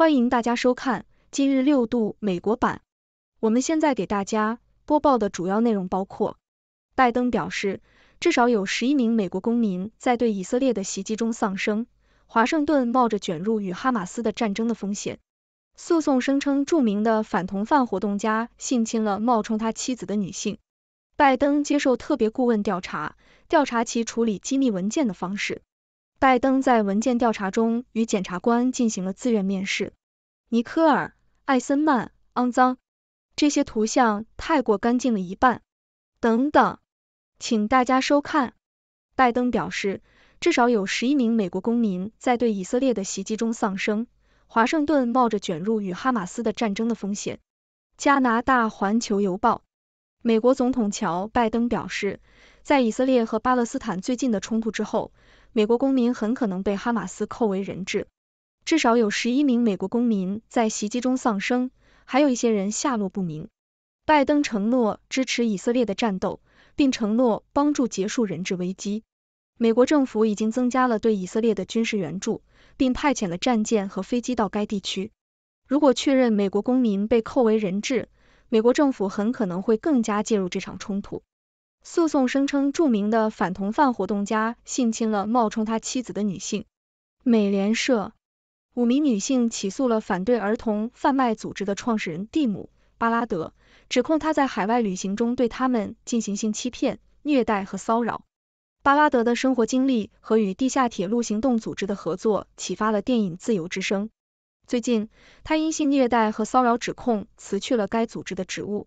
欢迎大家收看今日六度美国版。我们现在给大家播报的主要内容包括：拜登表示，至少有十一名美国公民在对以色列的袭击中丧生；华盛顿冒着卷入与哈马斯的战争的风险，诉讼声称著名的反同犯活动家性侵了冒充他妻子的女性；拜登接受特别顾问调查，调查其处理机密文件的方式。拜登在文件调查中与检察官进行了自愿面试。尼科尔、艾森曼、肮脏，这些图像太过干净了一半。等等，请大家收看。拜登表示，至少有十一名美国公民在对以色列的袭击中丧生。华盛顿冒着卷入与哈马斯的战争的风险。加拿大《环球邮报》美国总统乔·拜登表示，在以色列和巴勒斯坦最近的冲突之后。美国公民很可能被哈马斯扣为人质，至少有十一名美国公民在袭击中丧生，还有一些人下落不明。拜登承诺支持以色列的战斗，并承诺帮助结束人质危机。美国政府已经增加了对以色列的军事援助，并派遣了战舰和飞机到该地区。如果确认美国公民被扣为人质，美国政府很可能会更加介入这场冲突。诉讼声称，著名的反同犯活动家性侵了冒充他妻子的女性。美联社，五名女性起诉了反对儿童贩卖组织的创始人蒂姆·巴拉德，指控他在海外旅行中对他们进行性欺骗、虐待和骚扰。巴拉德的生活经历和与地下铁路行动组织的合作，启发了电影《自由之声》。最近，他因性虐待和骚扰指控辞去了该组织的职务。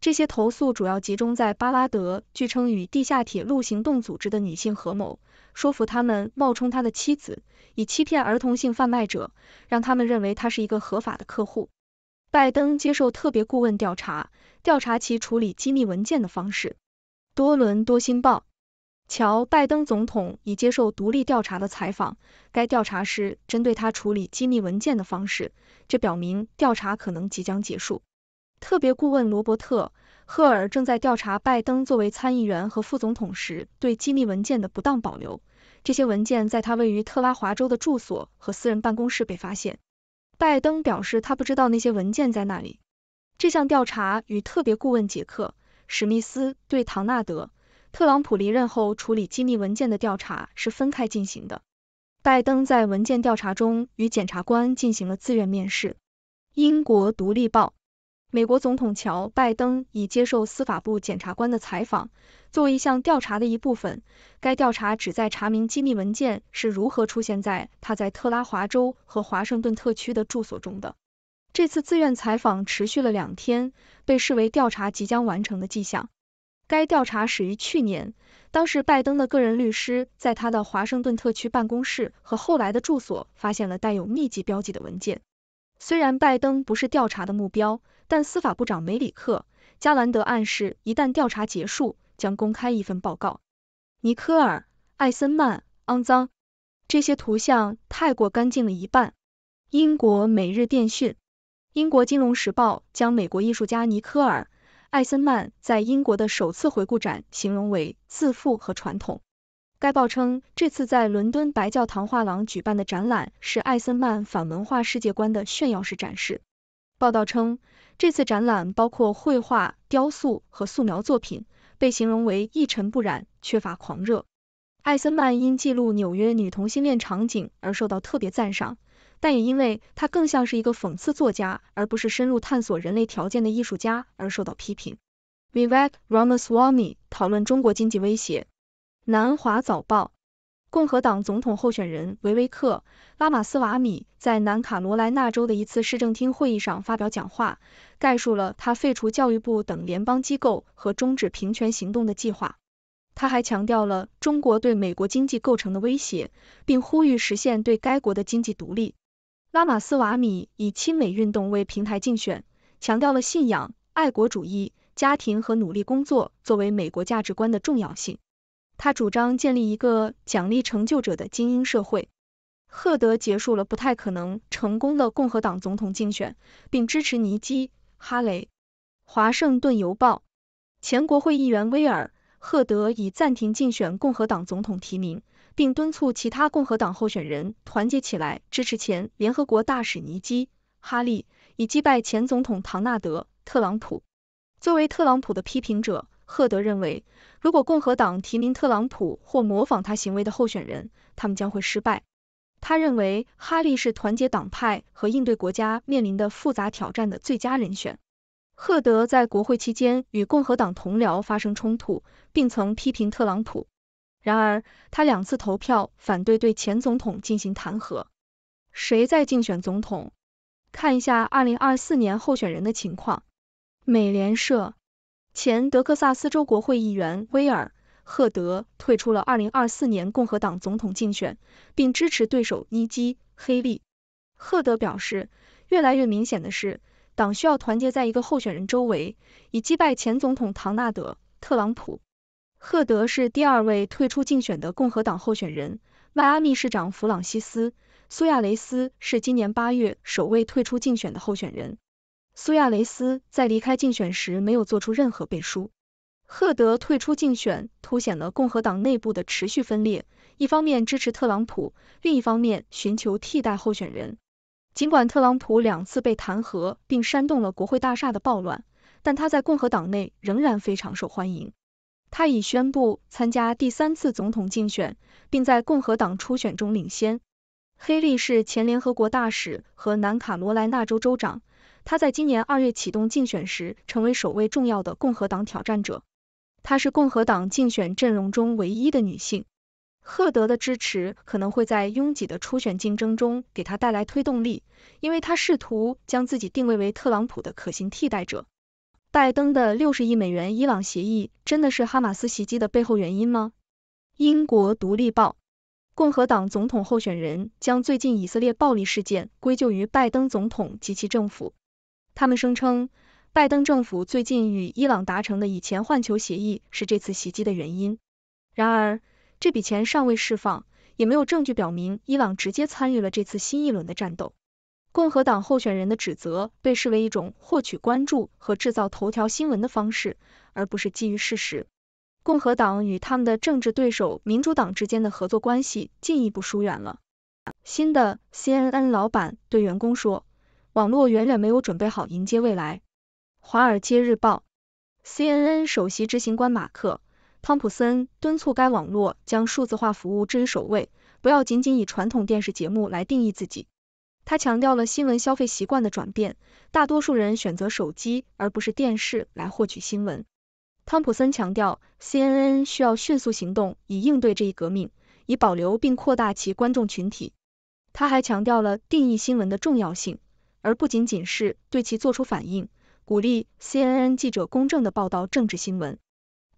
这些投诉主要集中在巴拉德，据称与地下铁路行动组织的女性合谋，说服他们冒充他的妻子，以欺骗儿童性贩卖者，让他们认为他是一个合法的客户。拜登接受特别顾问调查，调查其处理机密文件的方式。多伦多新报：乔·拜登总统已接受独立调查的采访，该调查是针对他处理机密文件的方式，这表明调查可能即将结束。特别顾问罗伯特·赫尔正在调查拜登作为参议员和副总统时对机密文件的不当保留。这些文件在他位于特拉华州的住所和私人办公室被发现。拜登表示他不知道那些文件在那里。这项调查与特别顾问杰克·史密斯对唐纳德·特朗普离任后处理机密文件的调查是分开进行的。拜登在文件调查中与检察官进行了自愿面试。英国《独立报》。美国总统乔·拜登已接受司法部检察官的采访，作为一项调查的一部分。该调查旨在查明机密文件是如何出现在他在特拉华州和华盛顿特区的住所中的。这次自愿采访持续了两天，被视为调查即将完成的迹象。该调查始于去年，当时拜登的个人律师在他的华盛顿特区办公室和后来的住所发现了带有密集标记的文件。虽然拜登不是调查的目标，但司法部长梅里克·加兰德暗示，一旦调查结束，将公开一份报告。尼科尔·艾森曼肮脏，这些图像太过干净了一半。英国《每日电讯》、英国《金融时报》将美国艺术家尼科尔·艾森曼在英国的首次回顾展形容为自负和传统。该报称，这次在伦敦白教堂画廊举办的展览是艾森曼反文化世界观的炫耀式展示。报道称，这次展览包括绘画、雕塑和素描作品，被形容为一尘不染、缺乏狂热。艾森曼因记录纽约女同性恋场景而受到特别赞赏，但也因为她更像是一个讽刺作家，而不是深入探索人类条件的艺术家而受到批评。Vivek Ramaswamy 讨论中国经济威胁。南华早报。共和党总统候选人维维克·拉马斯瓦米在南卡罗来纳州的一次市政厅会议上发表讲话，概述了他废除教育部等联邦机构和终止平权行动的计划。他还强调了中国对美国经济构成的威胁，并呼吁实现对该国的经济独立。拉马斯瓦米以亲美运动为平台竞选，强调了信仰、爱国主义、家庭和努力工作作为美国价值观的重要性。他主张建立一个奖励成就者的精英社会。赫德结束了不太可能成功的共和党总统竞选，并支持尼基·哈雷。华盛顿邮报前国会议员威尔·赫德已暂停竞选共和党总统提名，并敦促其他共和党候选人团结起来支持前联合国大使尼基·哈利，以击败前总统唐纳德·特朗普。作为特朗普的批评者。赫德认为，如果共和党提名特朗普或模仿他行为的候选人，他们将会失败。他认为，哈利是团结党派和应对国家面临的复杂挑战的最佳人选。赫德在国会期间与共和党同僚发生冲突，并曾批评特朗普。然而，他两次投票反对对前总统进行弹劾。谁在竞选总统？看一下二零二四年候选人的情况。美联社。前德克萨斯州国会议员威尔·赫德退出了二零二四年共和党总统竞选，并支持对手尼基·黑利。赫德表示，越来越明显的是，党需要团结在一个候选人周围，以击败前总统唐纳德·特朗普。赫德是第二位退出竞选的共和党候选人，迈阿密市长弗朗西斯·苏亚雷斯是今年八月首位退出竞选的候选人。苏亚雷斯在离开竞选时没有做出任何背书。赫德退出竞选凸显了共和党内部的持续分裂，一方面支持特朗普，另一方面寻求替代候选人。尽管特朗普两次被弹劾并煽动了国会大厦的暴乱，但他在共和党内仍然非常受欢迎。他已宣布参加第三次总统竞选，并在共和党初选中领先。黑利是前联合国大使和南卡罗来纳州州长。他在今年二月启动竞选时，成为首位重要的共和党挑战者。她是共和党竞选阵容中唯一的女性。赫德的支持可能会在拥挤的初选竞争中给她带来推动力，因为她试图将自己定位为特朗普的可行替代者。拜登的六十亿美元伊朗协议真的是哈马斯袭击的背后原因吗？英国独立报：共和党总统候选人将最近以色列暴力事件归咎于拜登总统及其政府。他们声称，拜登政府最近与伊朗达成的以前换球协议是这次袭击的原因。然而，这笔钱尚未释放，也没有证据表明伊朗直接参与了这次新一轮的战斗。共和党候选人的指责被视为一种获取关注和制造头条新闻的方式，而不是基于事实。共和党与他们的政治对手民主党之间的合作关系进一步疏远了。新的 CNN 老板对员工说。网络远远没有准备好迎接未来。《华尔街日报》CNN 首席执行官马克·汤普森敦促该网络将数字化服务置于首位，不要仅仅以传统电视节目来定义自己。他强调了新闻消费习惯的转变，大多数人选择手机而不是电视来获取新闻。汤普森强调，CNN 需要迅速行动以应对这一革命，以保留并扩大其观众群体。他还强调了定义新闻的重要性。而不仅仅是对其做出反应，鼓励 CNN 记者公正的报道政治新闻。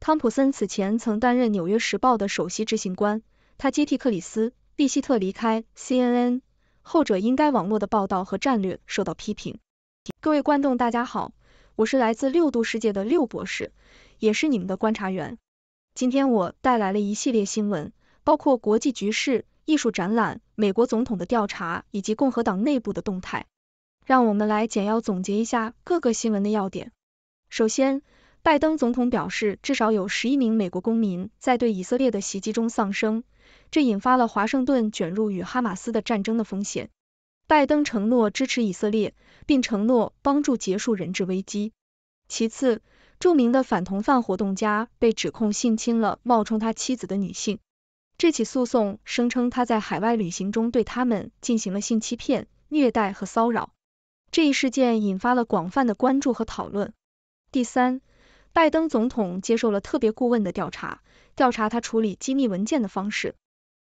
汤普森此前曾担任《纽约时报》的首席执行官，他接替克里斯·利希特离开 CNN，后者因该网络的报道和战略受到批评。各位观众，大家好，我是来自六度世界的六博士，也是你们的观察员。今天我带来了一系列新闻，包括国际局势、艺术展览、美国总统的调查以及共和党内部的动态。让我们来简要总结一下各个新闻的要点。首先，拜登总统表示，至少有十一名美国公民在对以色列的袭击中丧生，这引发了华盛顿卷入与哈马斯的战争的风险。拜登承诺支持以色列，并承诺帮助结束人质危机。其次，著名的反同犯活动家被指控性侵了冒充他妻子的女性。这起诉讼声称他在海外旅行中对他们进行了性欺骗、虐待和骚扰。这一事件引发了广泛的关注和讨论。第三，拜登总统接受了特别顾问的调查，调查他处理机密文件的方式。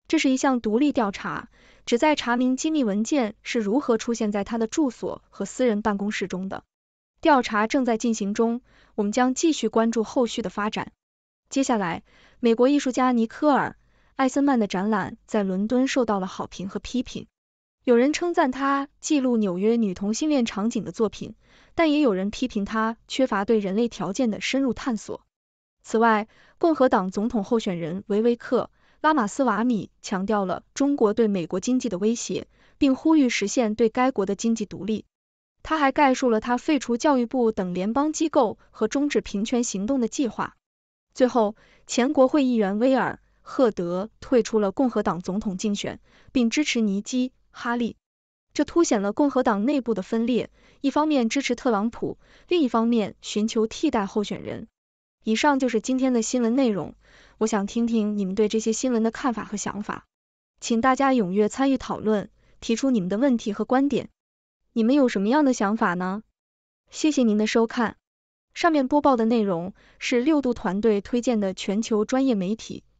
这是一项独立调查，旨在查明机密文件是如何出现在他的住所和私人办公室中的。调查正在进行中，我们将继续关注后续的发展。接下来，美国艺术家尼科尔·艾森曼的展览在伦敦受到了好评和批评。有人称赞他记录纽约女同性恋场景的作品，但也有人批评他缺乏对人类条件的深入探索。此外，共和党总统候选人维维克拉马斯瓦米强调了中国对美国经济的威胁，并呼吁实现对该国的经济独立。他还概述了他废除教育部等联邦机构和终止平权行动的计划。最后，前国会议员威尔赫德退出了共和党总统竞选，并支持尼基。哈利，这凸显了共和党内部的分裂，一方面支持特朗普，另一方面寻求替代候选人。以上就是今天的新闻内容，我想听听你们对这些新闻的看法和想法，请大家踊跃参与讨论，提出你们的问题和观点。你们有什么样的想法呢？谢谢您的收看，上面播报的内容是六度团队推荐的全球专业媒体。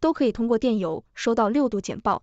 都可以通过电邮收到六度简报。